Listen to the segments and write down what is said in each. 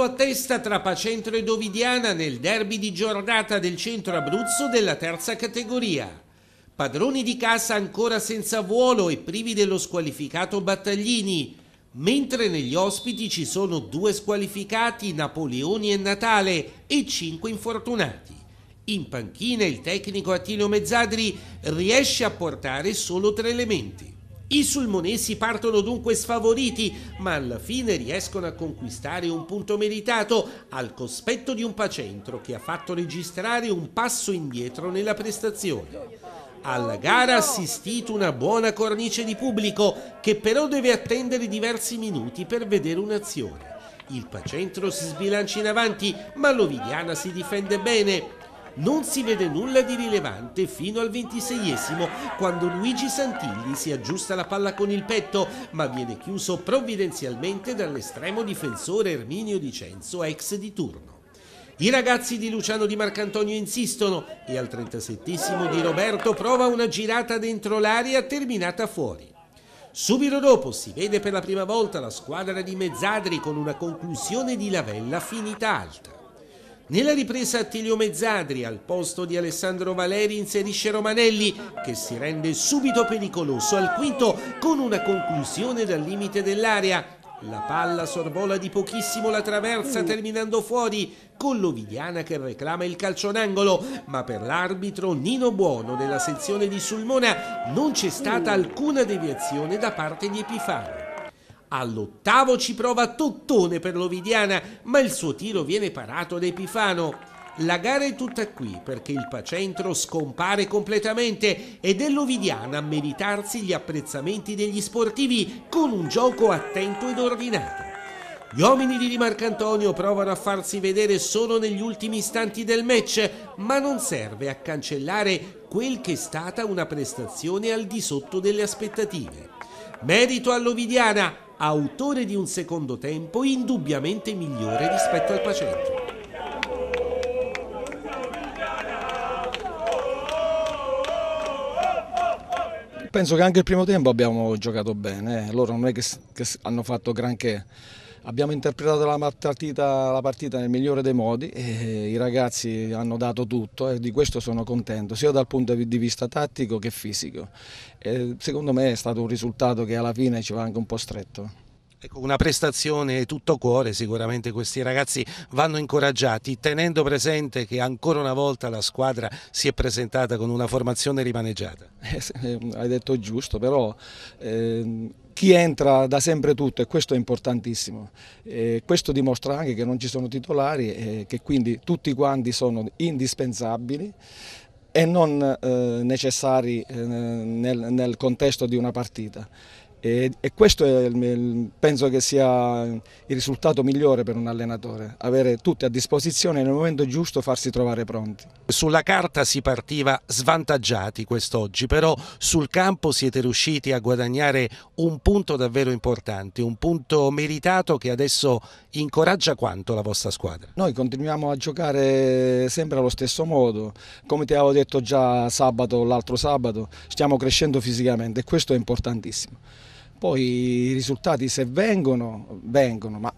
battuto a testa tra Pacentro e Dovidiana nel derby di giornata del centro Abruzzo della terza categoria. Padroni di casa ancora senza vuolo e privi dello squalificato Battaglini, mentre negli ospiti ci sono due squalificati, Napoleoni e Natale, e cinque infortunati. In panchina il tecnico Attilio Mezzadri riesce a portare solo tre elementi. I sulmonesi partono dunque sfavoriti, ma alla fine riescono a conquistare un punto meritato al cospetto di un Pacentro che ha fatto registrare un passo indietro nella prestazione. Alla gara ha assistito una buona cornice di pubblico che però deve attendere diversi minuti per vedere un'azione. Il Pacentro si sbilancia in avanti, ma l'Ovidiana si difende bene non si vede nulla di rilevante fino al 26esimo, quando Luigi Santilli si aggiusta la palla con il petto, ma viene chiuso provvidenzialmente dall'estremo difensore Erminio Di Cenzo, ex di turno. I ragazzi di Luciano Di Marcantonio insistono e al 37 di Roberto prova una girata dentro l'area terminata fuori. Subito dopo si vede per la prima volta la squadra di Mezzadri con una conclusione di Lavella finita alta. Nella ripresa Attilio Mezzadri al posto di Alessandro Valeri inserisce Romanelli che si rende subito pericoloso al quinto con una conclusione dal limite dell'area. La palla sorvola di pochissimo la traversa terminando fuori con l'Ovidiana che reclama il calcio d'angolo, ma per l'arbitro Nino Buono della sezione di Sulmona non c'è stata alcuna deviazione da parte di Epifano. All'ottavo ci prova Tottone per l'Ovidiana, ma il suo tiro viene parato da Epifano. La gara è tutta qui perché il Pacentro scompare completamente ed è l'Ovidiana a meritarsi gli apprezzamenti degli sportivi con un gioco attento ed ordinato. Gli uomini di Di Marcantonio provano a farsi vedere solo negli ultimi istanti del match, ma non serve a cancellare quel che è stata una prestazione al di sotto delle aspettative. Merito all'Ovidiana, autore di un secondo tempo indubbiamente migliore rispetto al precedente. Penso che anche il primo tempo abbiamo giocato bene, eh. loro non è che, che hanno fatto granché. Abbiamo interpretato la partita, la partita nel migliore dei modi, i ragazzi hanno dato tutto e di questo sono contento, sia dal punto di vista tattico che fisico. E secondo me è stato un risultato che alla fine ci va anche un po' stretto. Ecco, una prestazione tutto cuore, sicuramente questi ragazzi vanno incoraggiati, tenendo presente che ancora una volta la squadra si è presentata con una formazione rimaneggiata. Eh eh, hai detto giusto, però eh, chi entra da sempre tutto e questo è importantissimo. E questo dimostra anche che non ci sono titolari e che quindi tutti quanti sono indispensabili e non eh, necessari eh, nel, nel contesto di una partita. E, e questo il, penso che sia il risultato migliore per un allenatore, avere tutti a disposizione nel momento giusto farsi trovare pronti. Sulla carta si partiva svantaggiati quest'oggi, però sul campo siete riusciti a guadagnare un punto davvero importante, un punto meritato che adesso incoraggia quanto la vostra squadra? Noi continuiamo a giocare sempre allo stesso modo, come ti avevo detto già sabato, l'altro sabato, stiamo crescendo fisicamente e questo è importantissimo. Poi i risultati se vengono, vengono, ma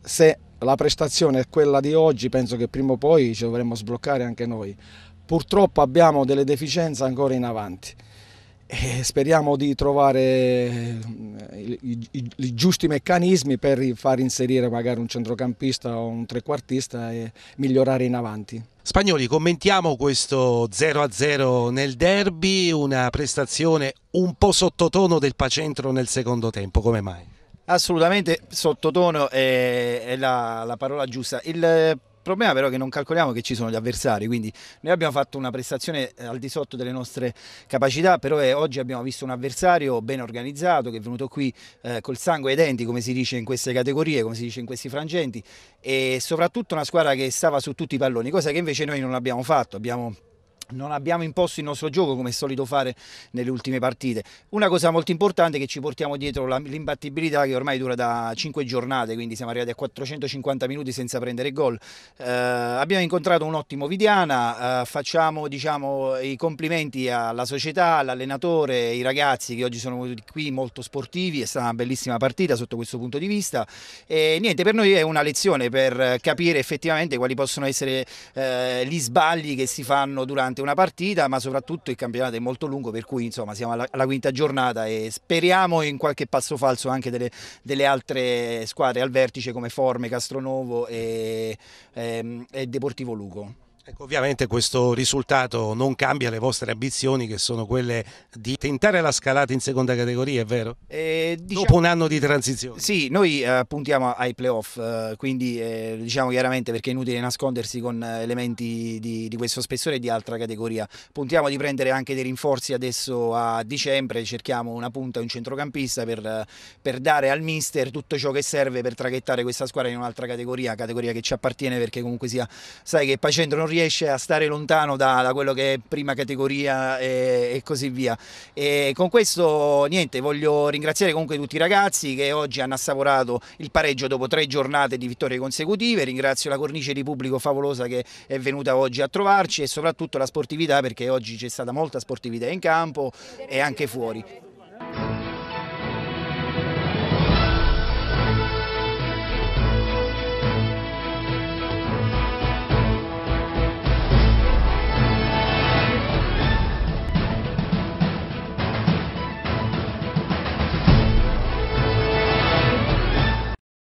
se la prestazione è quella di oggi penso che prima o poi ci dovremmo sbloccare anche noi. Purtroppo abbiamo delle deficienze ancora in avanti e eh, speriamo di trovare eh, i, i, i, giusti meccanismi per far inserire magari un centrocampista o un trequartista e migliorare in avanti. Spagnoli, commentiamo questo 0-0 nel derby, una prestazione un po' sottotono del Pacentro nel secondo tempo, come mai? Assolutamente sottotono è, è la, la, parola giusta. Il il problema però è che non calcoliamo che ci sono gli avversari, quindi noi abbiamo fatto una prestazione eh, al di sotto delle nostre capacità, però è, eh, oggi abbiamo visto un avversario ben organizzato che è venuto qui eh, col sangue ai denti, come si dice in queste categorie, come si dice in questi frangenti, e soprattutto una squadra che stava su tutti i palloni, cosa che invece noi non abbiamo fatto, abbiamo non abbiamo imposto il nostro gioco come è solito fare nelle ultime partite. Una cosa molto importante è che ci portiamo dietro l'imbattibilità che ormai dura da 5 giornate, quindi siamo arrivati a 450 minuti senza prendere gol. Eh, abbiamo incontrato un ottimo Vidiana, eh, facciamo diciamo, i complimenti alla società, all'allenatore, ai ragazzi che oggi sono venuti qui molto sportivi, è stata una bellissima partita sotto questo punto di vista e niente, per noi è una lezione per capire effettivamente quali possono essere eh, gli sbagli che si fanno durante importante una partita, ma soprattutto il campionato è molto lungo, per cui insomma siamo alla, alla quinta giornata e speriamo in qualche passo falso anche delle, delle altre squadre al vertice come Forme, Castronovo e, e, ehm, e Deportivo Lugo. Ecco, ovviamente questo risultato non cambia le vostre ambizioni che sono quelle di tentare la scalata in seconda categoria, è vero? Eh, diciamo, Dopo un anno di transizione. Sì, noi eh, puntiamo ai playoff, eh, quindi eh, diciamo chiaramente perché è inutile nascondersi con eh, elementi di, di questo spessore e di altra categoria. Puntiamo di prendere anche dei rinforzi adesso a dicembre, cerchiamo una punta un centrocampista per, eh, per dare al mister tutto ciò che serve per traghettare questa squadra in un'altra categoria, categoria che ci appartiene perché comunque sia, sai che Pacentro non riesce riesce a stare lontano da, da quello che è prima categoria e, e, così via. E con questo niente, voglio ringraziare comunque tutti i ragazzi che oggi hanno assaporato il pareggio dopo tre giornate di vittorie consecutive, ringrazio la cornice di pubblico favolosa che è venuta oggi a trovarci e soprattutto la sportività perché oggi c'è stata molta sportività in campo e anche fuori.